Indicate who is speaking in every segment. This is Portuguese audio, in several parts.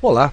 Speaker 1: Olá,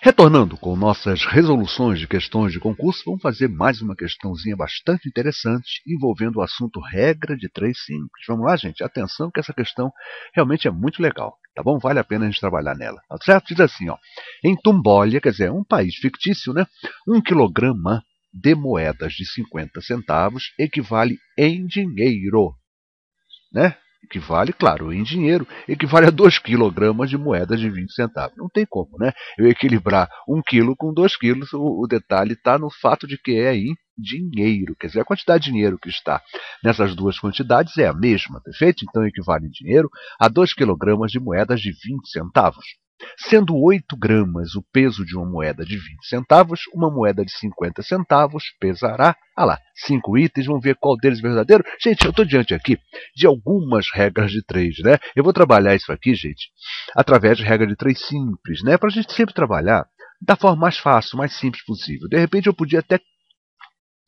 Speaker 1: Retornando com nossas resoluções de questões de concurso, vamos fazer mais uma questãozinha bastante interessante envolvendo o assunto regra de três simples. Vamos lá, gente? Atenção que essa questão realmente é muito legal, tá bom? Vale a pena a gente trabalhar nela, tá certo? Diz assim, ó, em Tumbólia, quer dizer, um país fictício, né? Um quilograma de moedas de 50 centavos equivale em dinheiro, né? que vale, claro, em dinheiro, equivale a 2 quilogramas de moedas de 20 centavos. Não tem como, né? Eu equilibrar 1 um quilo com 2 quilos, o, o detalhe está no fato de que é em dinheiro. Quer dizer, a quantidade de dinheiro que está nessas duas quantidades é a mesma, perfeito? Tá então equivale em dinheiro a 2 quilogramas de moedas de 20 centavos sendo 8 gramas o peso de uma moeda de 20 centavos, uma moeda de 50 centavos pesará, ah lá, cinco itens, vamos ver qual deles é verdadeiro. Gente, eu estou diante aqui de algumas regras de três, né? Eu vou trabalhar isso aqui, gente, através de regra de três simples, né? Para a gente sempre trabalhar da forma mais fácil, mais simples possível. De repente eu podia até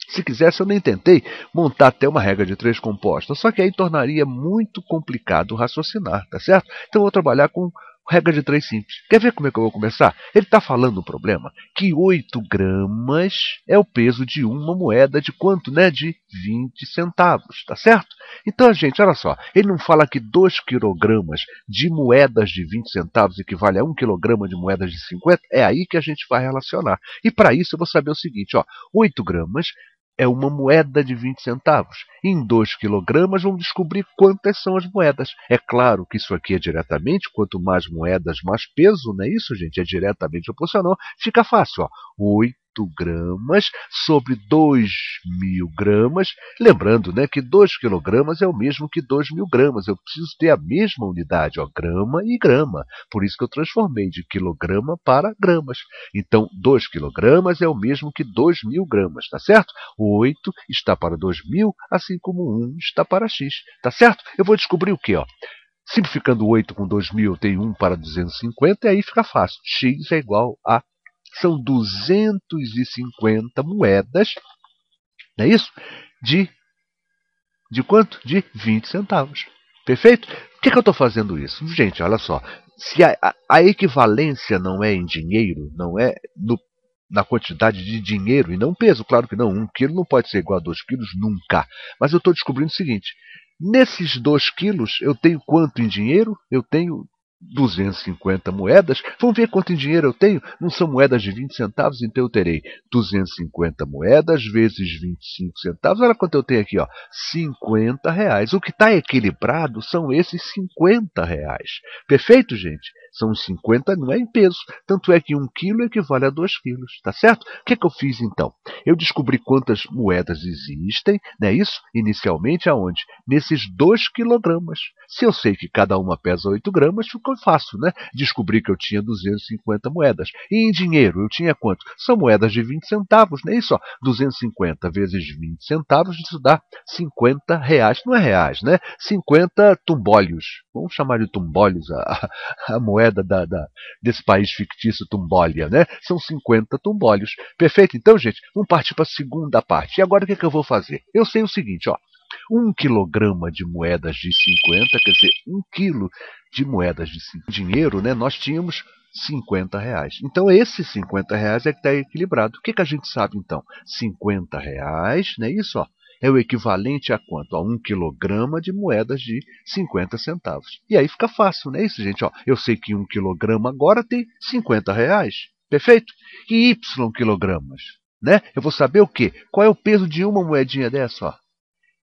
Speaker 1: se quisesse, eu nem tentei montar até uma regra de três composta, só que aí tornaria muito complicado raciocinar, tá certo? Então, eu vou trabalhar com regra de três simples. Quer ver como é que eu vou começar? Ele está falando um problema que 8 gramas é o peso de uma moeda de quanto, né? De 20 centavos, tá certo? Então, gente, olha só, ele não fala que 2 quilogramas de moedas de 20 centavos equivale a 1 quilograma de moedas de 50? É aí que a gente vai relacionar. E para isso eu vou saber o seguinte, ó, 8 gramas é uma moeda de 20 centavos. Em 2 quilogramas vamos descobrir quantas são as moedas. É claro que isso aqui é diretamente, quanto mais moedas, mais peso, não é isso, gente? É diretamente proporcional. Fica fácil, ó. 8 gramas sobre 2 mil gramas. Lembrando né, que 2 quilogramas é o mesmo que 2 mil gramas. Eu preciso ter a mesma unidade, ó, grama e grama. Por isso que eu transformei de quilograma para gramas. Então, 2 quilogramas é o mesmo que 2 mil gramas, tá certo? 8 está para 2 mil, assim como 1 está para x, tá certo? Eu vou descobrir o quê? Ó? Simplificando 8 com 2.000, eu tenho 1 para 250, e aí fica fácil. x é igual a são 250 moedas, não é isso? De, de quanto? De 20 centavos. Perfeito? Por que, que eu estou fazendo isso? Gente, olha só. Se a, a, a, equivalência não é em dinheiro, não é no, na quantidade de dinheiro e não peso, claro que não. Um quilo não pode ser igual a dois quilos nunca. Mas eu estou descobrindo o seguinte: nesses dois quilos eu tenho quanto em dinheiro? Eu tenho 250 moedas. Vamos ver quanto dinheiro eu tenho. Não são moedas de 20 centavos, então eu terei 250 moedas vezes 25 centavos. Olha quanto eu tenho aqui, ó. 50 reais. O que está equilibrado são esses 50 reais. Perfeito, gente? São 50 não é em peso. Tanto é que um quilo equivale a 2 quilos, tá certo? O que, é que eu fiz então? Eu descobri quantas moedas existem, não é isso? Inicialmente aonde? Nesses 2 quilogramas. Se eu sei que cada uma pesa 8 gramas, ficou fácil, né? Descobri que eu tinha 250 moedas. E em dinheiro eu tinha quanto? São moedas de 20 centavos, não é isso? 250 vezes 20 centavos, isso dá 50 reais. Não é reais, né? 50 tumbólios. Vamos chamar de tumbólios a, a moeda moeda da, da, desse país fictício Tumbólia, né? São 50 tumbólios. Perfeito? Então, gente, vamos partir para a segunda parte. E agora o que, é que eu vou fazer? Eu sei o seguinte, ó. Um quilograma de moedas de 50, quer dizer, um quilo de moedas de 50. Dinheiro, né? Nós tínhamos 50 reais. Então, esse 50 reais é que está equilibrado. O que, que a gente sabe, então? 50 reais, né? Isso, ó é o equivalente a quanto? A um quilograma de moedas de 50 centavos. E aí fica fácil, não é isso, gente? Ó, eu sei que um quilograma agora tem 50 reais, perfeito? E Y quilogramas, né? Eu vou saber o quê? Qual é o peso de uma moedinha dessa, ó?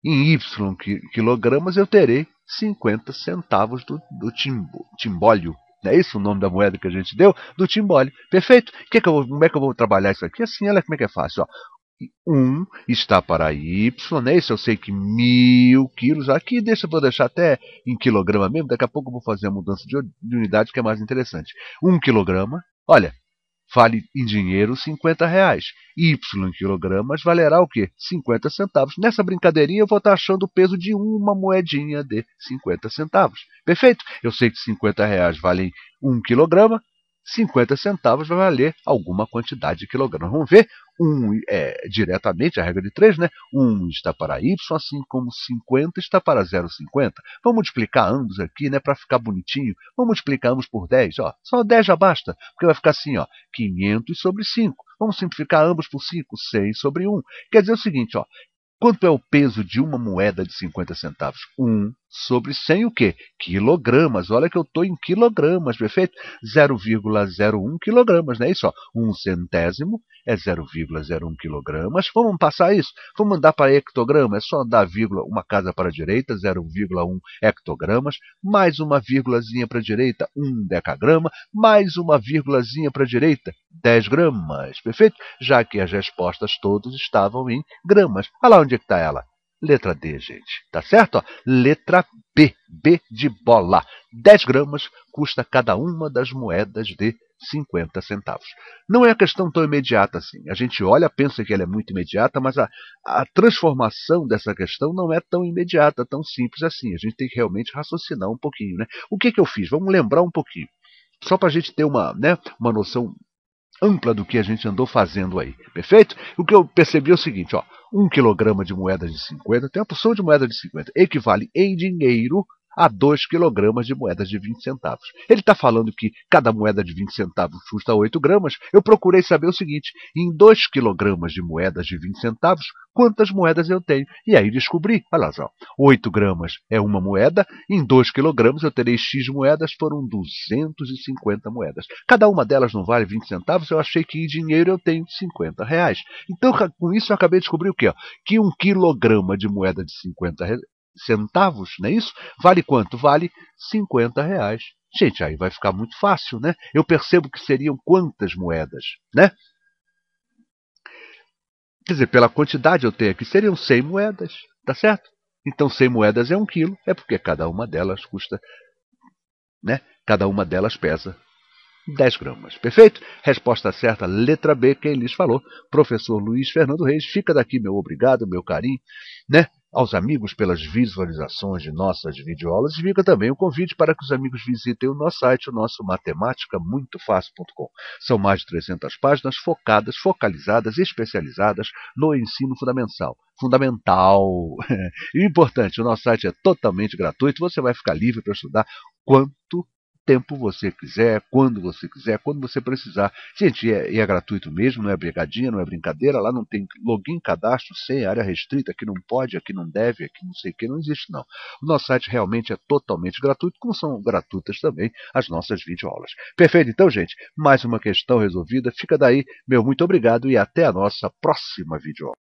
Speaker 1: Em Y quilogramas eu terei 50 centavos do, do timbo, timbólio. Não é isso o nome da moeda que a gente deu? Do timbólio. Perfeito? Que que eu, como é que eu vou trabalhar isso aqui? Assim, olha como é que é fácil. Ó. 1 está para y, isso né? eu sei que mil quilos, aqui deixa, vou deixar até em quilograma mesmo, daqui a pouco eu vou fazer a mudança de unidade que é mais interessante. 1 quilograma, olha, vale em dinheiro 50 reais, y em quilogramas valerá o quê? 50 centavos. Nessa brincadeirinha eu vou estar tá achando o peso de uma moedinha de 50 centavos, perfeito? Eu sei que 50 reais valem 1 quilograma, 50 centavos vai valer alguma quantidade de quilograma. Vamos ver 1 é diretamente a regra de 3, né? 1 está para y, assim como 50 está para 0,50. Vamos multiplicar ambos aqui, né, para ficar bonitinho. Vamos multiplicar ambos por 10, ó. Só 10 já basta, porque vai ficar assim, ó, 500 sobre 5. Vamos simplificar ambos por 5, 6 sobre 1. Quer dizer o seguinte, ó, Quanto é o peso de uma moeda de 50 centavos? 1 um sobre 100 o quê? Quilogramas. Olha que eu estou em quilogramas, perfeito? 0,01 quilogramas, não é isso? 1 um centésimo é 0,01 kg. vamos passar isso? Vamos mandar para hectograma? É só dar vírgula, uma casa para a direita, 0,1 hectogramas, mais uma vírgulazinha para a direita, 1 decagrama, mais uma vírgulazinha para a direita, 10 gramas. Perfeito? Já que as respostas todas estavam em gramas. Olha lá onde é está ela. Letra D, gente. Tá certo? Ó, letra B. B de bola. 10 gramas custa cada uma das moedas de 50 centavos. Não é a questão tão imediata assim. A gente olha, pensa que ela é muito imediata, mas a, a transformação dessa questão não é tão imediata, tão simples assim. A gente tem que realmente raciocinar um pouquinho. Né? O que, que eu fiz? Vamos lembrar um pouquinho. Só para a gente ter uma, né, uma noção ampla do que a gente andou fazendo aí, perfeito? O que eu percebi é o seguinte, ó, um quilograma de moeda de 50 tem uma porção de moeda de 50, equivale em dinheiro a 2 kg de moedas de 20 centavos. Ele está falando que cada moeda de 20 centavos custa 8 gramas. Eu procurei saber o seguinte: em 2 kg de moedas de 20 centavos, quantas moedas eu tenho? E aí descobri, olha lá só, 8 gramas é uma moeda, em 2 kg eu terei X moedas, foram 250 moedas. Cada uma delas não vale 20 centavos, eu achei que em dinheiro eu tenho 50 reais. Então, com isso, eu acabei de descobrir o quê? Que 1 kg de moeda de 50 centavos, não é isso? Vale quanto? Vale 50 reais. Gente, aí vai ficar muito fácil, né? Eu percebo que seriam quantas moedas, né? Quer dizer, pela quantidade eu tenho aqui, seriam 100 moedas, tá certo? Então 100 moedas é um quilo, é porque cada uma delas custa, né? Cada uma delas pesa 10 gramas. Perfeito? Resposta certa, letra B, quem lhes falou, professor Luiz Fernando Reis. Fica daqui meu obrigado, meu carinho, né? aos amigos pelas visualizações de nossas videoaulas e fica também o convite para que os amigos visitem o nosso site, o nosso matemáticamutofácil.com. São mais de 300 páginas focadas, focalizadas, especializadas no ensino fundamental. Fundamental! importante, o nosso site é totalmente gratuito, você vai ficar livre para estudar quanto tempo você quiser, quando você quiser, quando você precisar. Gente, é, é gratuito mesmo, não é brigadinha, não é brincadeira. Lá não tem login, cadastro, sem área restrita, aqui não pode, aqui não deve, aqui não sei o que, não existe não. O nosso site realmente é totalmente gratuito, como são gratuitas também as nossas videoaulas. Perfeito, então, gente, mais uma questão resolvida. Fica daí, meu muito obrigado e até a nossa próxima videoaula.